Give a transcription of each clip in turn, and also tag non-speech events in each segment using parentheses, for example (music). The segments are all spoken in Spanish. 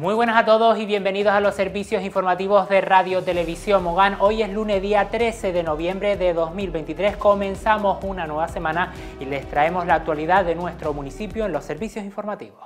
Muy buenas a todos y bienvenidos a los servicios informativos de Radio Televisión Mogán. Hoy es lunes día 13 de noviembre de 2023. Comenzamos una nueva semana y les traemos la actualidad de nuestro municipio en los servicios informativos.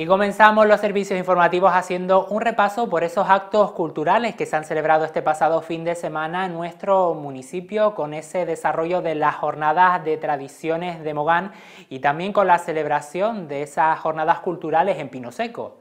Y comenzamos los servicios informativos haciendo un repaso por esos actos culturales que se han celebrado este pasado fin de semana en nuestro municipio con ese desarrollo de las jornadas de tradiciones de Mogán y también con la celebración de esas jornadas culturales en Pino Seco.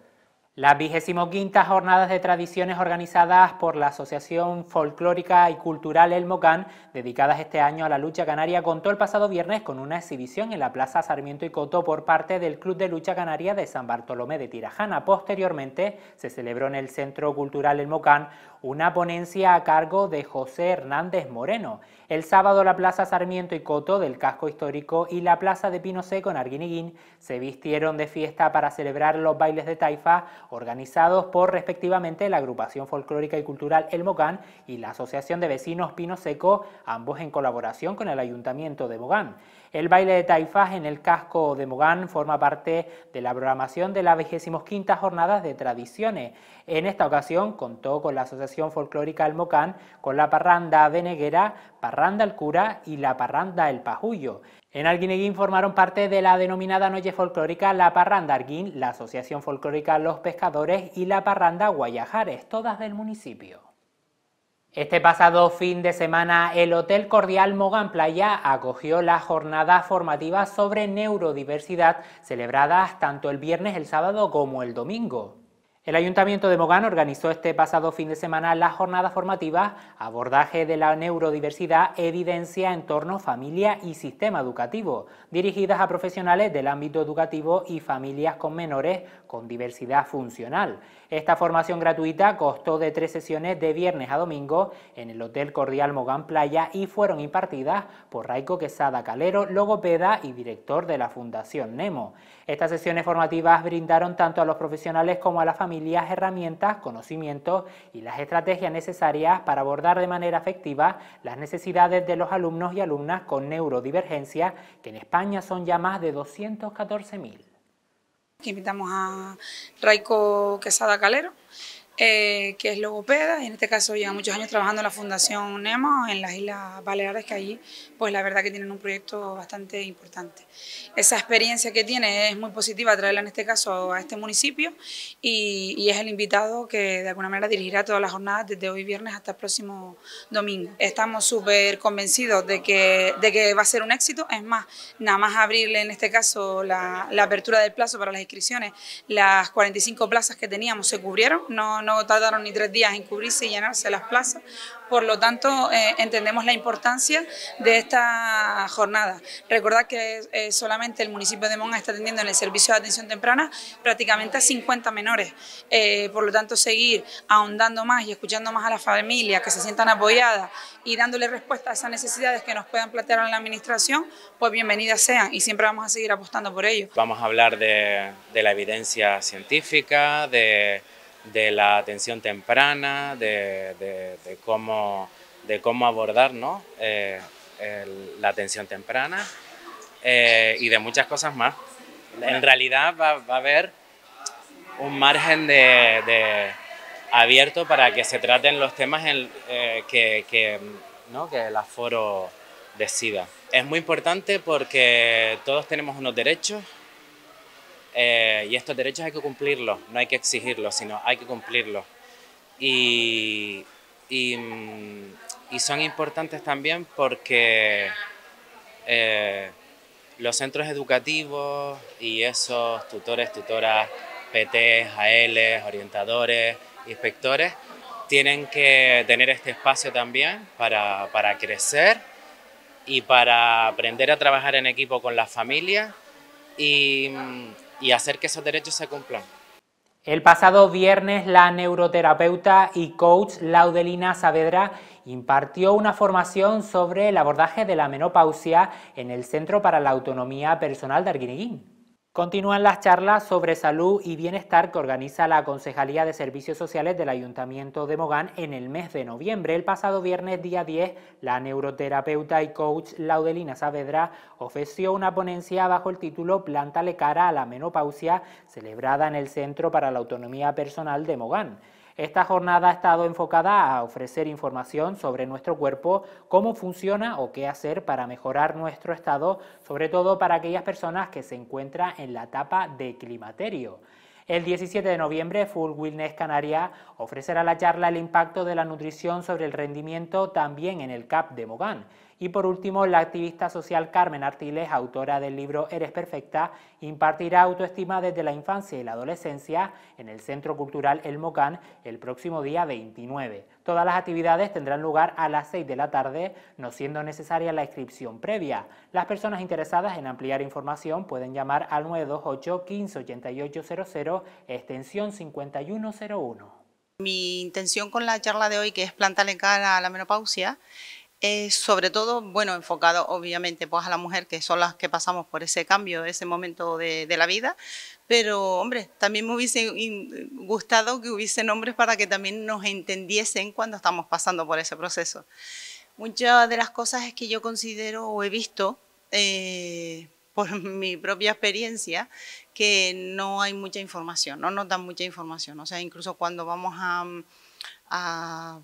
Las 25 jornadas de tradiciones organizadas por la Asociación Folclórica y Cultural El Mocán, dedicadas este año a la lucha canaria, contó el pasado viernes con una exhibición en la Plaza Sarmiento y Coto por parte del Club de Lucha Canaria de San Bartolomé de Tirajana. Posteriormente se celebró en el Centro Cultural El Mocán una ponencia a cargo de José Hernández Moreno el sábado la Plaza Sarmiento y Coto del Casco Histórico y la Plaza de Pino Seco en Arguiniguín se vistieron de fiesta para celebrar los bailes de taifa organizados por respectivamente la agrupación folclórica y cultural El Mogán y la Asociación de Vecinos Pino Seco, ambos en colaboración con el Ayuntamiento de Mogán. El baile de taifas en el casco de Mogán forma parte de la programación de la 25 Jornadas de Tradiciones. En esta ocasión contó con la Asociación Folclórica El Mocán, con la Parranda Beneguera, Parranda El Cura y la Parranda El Pajullo. En alguineguín formaron parte de la denominada Noche Folclórica La Parranda Arguín, la Asociación Folclórica Los Pescadores y la Parranda Guayajares, todas del municipio. Este pasado fin de semana, el Hotel Cordial Mogan Playa acogió la Jornada Formativa sobre neurodiversidad celebradas tanto el viernes, el sábado como el domingo. El Ayuntamiento de Mogán organizó este pasado fin de semana las jornadas formativas Abordaje de la Neurodiversidad, Evidencia, Entorno, Familia y Sistema Educativo, dirigidas a profesionales del ámbito educativo y familias con menores con diversidad funcional. Esta formación gratuita costó de tres sesiones de viernes a domingo en el Hotel Cordial Mogán Playa y fueron impartidas por Raico Quesada Calero, logopeda y director de la Fundación Nemo. Estas sesiones formativas brindaron tanto a los profesionales como a las familias herramientas, conocimientos y las estrategias necesarias para abordar de manera efectiva las necesidades de los alumnos y alumnas con neurodivergencia, que en España son ya más de 214.000. Invitamos a Raico Quesada Calero eh, que es logopeda, y en este caso lleva muchos años trabajando en la Fundación NEMO en las Islas Baleares, que allí, pues la verdad que tienen un proyecto bastante importante. Esa experiencia que tiene es muy positiva traerla en este caso a este municipio y, es el invitado que de alguna manera dirigirá todas las jornadas desde hoy viernes hasta el próximo domingo. Estamos súper convencidos de que, de que va a ser un éxito, es más, nada más abrirle en este caso la, la apertura del plazo para las inscripciones, las 45 plazas que teníamos se cubrieron, no no tardaron ni tres días en cubrirse y llenarse las plazas. Por lo tanto, eh, entendemos la importancia de esta jornada. Recordad que eh, solamente el municipio de Monga está atendiendo en el servicio de atención temprana prácticamente a 50 menores. Eh, por lo tanto, seguir ahondando más y escuchando más a las familias que se sientan apoyadas y dándole respuesta a esas necesidades que nos puedan plantear en la administración, pues bienvenidas sean y siempre vamos a seguir apostando por ello. Vamos a hablar de la evidencia científica, de de la atención temprana, de, de, cómo, de abordar eh, la atención temprana eh, y de muchas cosas más. En realidad va, a haber un margen de, abierto para que se traten los temas eh, que, que, ¿no? que el aforo decida. Es muy importante porque todos tenemos unos derechos eh, y estos derechos hay que cumplirlos, no hay que exigirlos, sino hay que cumplirlos. Y, mm, son importantes también porque eh, los centros educativos y esos tutores, tutoras, PTs, ALs, orientadores, inspectores, tienen que tener este espacio también para, crecer y para aprender a trabajar en equipo con las familias y mm, y hacer que esos derechos se cumplan. El pasado viernes, la neuroterapeuta y coach Laudelina Saavedra impartió una formación sobre el abordaje de la menopausia en el Centro para la Autonomía Personal de Arguineguín. Continúan las charlas sobre salud y bienestar que organiza la Concejalía de Servicios Sociales del Ayuntamiento de Mogán en el mes de noviembre. El pasado viernes, día 10, la neuroterapeuta y coach Laudelina Saavedra ofreció una ponencia bajo el título Plántale cara a la menopausia, celebrada en el Centro para la Autonomía Personal de Mogán. Esta jornada ha estado enfocada a ofrecer información sobre nuestro cuerpo, cómo funciona o qué hacer para mejorar nuestro estado, sobre todo para aquellas personas que se encuentran en la etapa de climaterio. El 17 de noviembre, Full Wellness Canaria ofrecerá la charla El impacto de la nutrición sobre el rendimiento también en el CAP de Mogán. Y por último, la activista social Carmen Artiles, autora del libro Eres Perfecta, impartirá autoestima desde la infancia y la adolescencia en el Centro Cultural El Mocán el próximo día 29. Todas las actividades tendrán lugar a las 6 de la tarde, no siendo necesaria la inscripción previa. Las personas interesadas en ampliar información pueden llamar al 928 15 00 extensión 5101. Mi intención con la charla de hoy, que es plantarle cara a la menopausia, sobre todo, bueno, enfocado obviamente pues, a la mujer, que son las que pasamos por ese cambio, ese momento de, la vida, pero hombre, también me hubiese gustado que hubiesen hombres para que también nos entendiesen cuando estamos pasando por ese proceso. Muchas de las cosas es que yo considero o he visto eh, por (laughs) mi propia experiencia que no hay mucha información, no nos dan mucha información, o sea, incluso cuando vamos a, a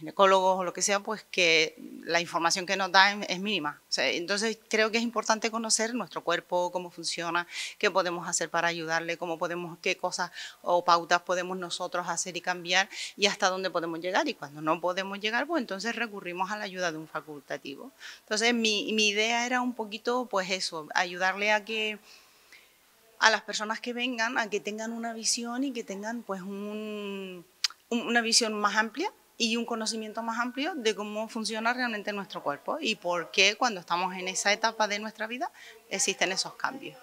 ginecólogos o lo que sea, pues que la información que nos dan es mínima. entonces creo que es importante conocer nuestro cuerpo, cómo funciona, qué podemos hacer para ayudarle, cómo podemos, qué cosas o pautas podemos nosotros hacer y cambiar y hasta dónde podemos llegar. Y cuando no podemos llegar, pues entonces recurrimos a la ayuda de un facultativo. Entonces mi, mi idea era un poquito pues eso, ayudarle a que a las personas que vengan a que tengan una visión y que tengan pues un, una visión más amplia y un conocimiento más amplio de cómo funciona realmente nuestro cuerpo y por qué cuando estamos en esa etapa de nuestra vida existen esos cambios.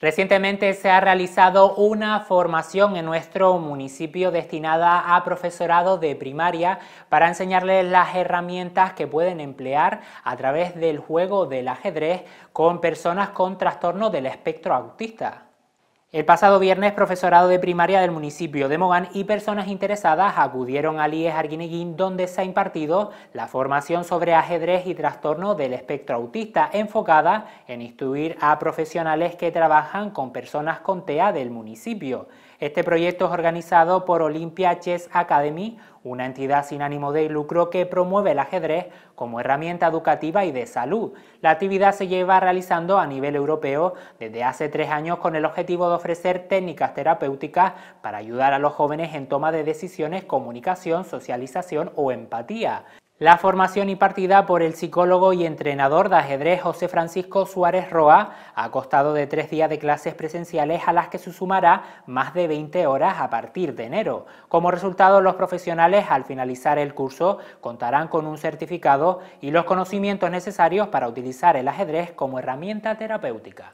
Recientemente se ha realizado una formación en nuestro municipio destinada a profesorado de primaria para enseñarles las herramientas que pueden emplear a través del juego del ajedrez con personas con trastorno del espectro autista. El pasado viernes, profesorado de primaria del municipio de Mogán y personas interesadas acudieron al IES Arguineguín, donde se ha impartido la formación sobre ajedrez y trastorno del espectro autista, enfocada en instruir a profesionales que trabajan con personas con TEA del municipio. Este proyecto es organizado por Olympia Chess Academy, una entidad sin ánimo de lucro que promueve el ajedrez como herramienta educativa y de salud. La actividad se lleva realizando a nivel europeo desde hace tres años con el objetivo de ofrecer técnicas terapéuticas para ayudar a los jóvenes en toma de decisiones, comunicación, socialización o empatía. La formación impartida por el psicólogo y entrenador de ajedrez José Francisco Suárez Roa ha costado de tres días de clases presenciales a las que se sumará más de 20 horas a partir de enero. Como resultado, los profesionales al finalizar el curso contarán con un certificado y los conocimientos necesarios para utilizar el ajedrez como herramienta terapéutica.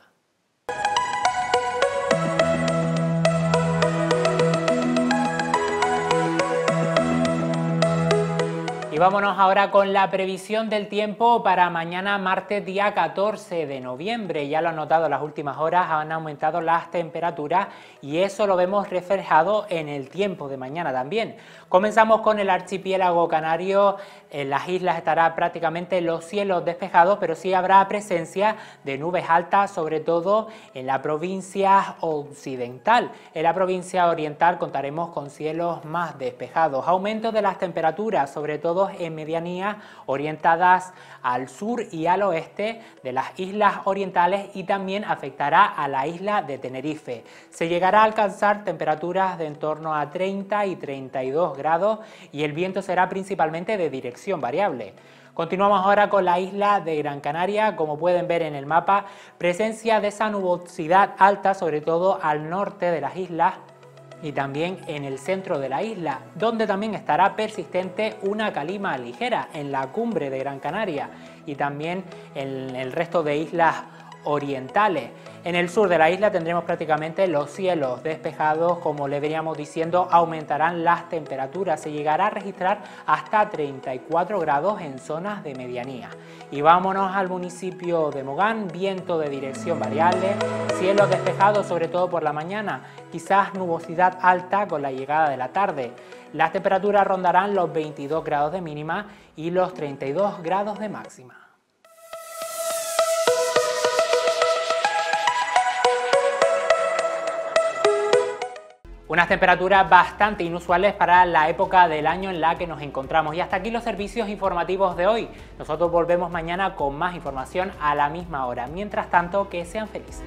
vámonos ahora con la previsión del tiempo para mañana martes día 14 de noviembre. Ya lo han notado las últimas horas, han aumentado las temperaturas y eso lo vemos reflejado en el tiempo de mañana también. Comenzamos con el archipiélago canario. En las islas estará prácticamente los cielos despejados, pero sí habrá presencia de nubes altas, sobre todo en la provincia occidental. En la provincia oriental contaremos con cielos más despejados. Aumento de las temperaturas, sobre todo en medianía orientadas al sur y al oeste de las islas orientales y también afectará a la isla de Tenerife. Se llegará a alcanzar temperaturas de en torno a 30 y 32 grados y el viento será principalmente de dirección variable. Continuamos ahora con la isla de Gran Canaria. Como pueden ver en el mapa, presencia de esa nubosidad alta, sobre todo al norte de las islas, y también en el centro de la isla, donde también estará persistente una calima ligera en la cumbre de Gran Canaria y también en el resto de islas orientales. En el sur de la isla tendremos prácticamente los cielos despejados, como le veníamos diciendo, aumentarán las temperaturas, se llegará a registrar hasta 34 grados en zonas de medianía. Y vámonos al municipio de Mogán, viento de dirección variable, cielos despejados sobre todo por la mañana, quizás nubosidad alta con la llegada de la tarde. Las temperaturas rondarán los 22 grados de mínima y los 32 grados de máxima. Unas temperaturas bastante inusuales para la época del año en la que nos encontramos. Y hasta aquí los servicios informativos de hoy. Nosotros volvemos mañana con más información a la misma hora. Mientras tanto, que sean felices.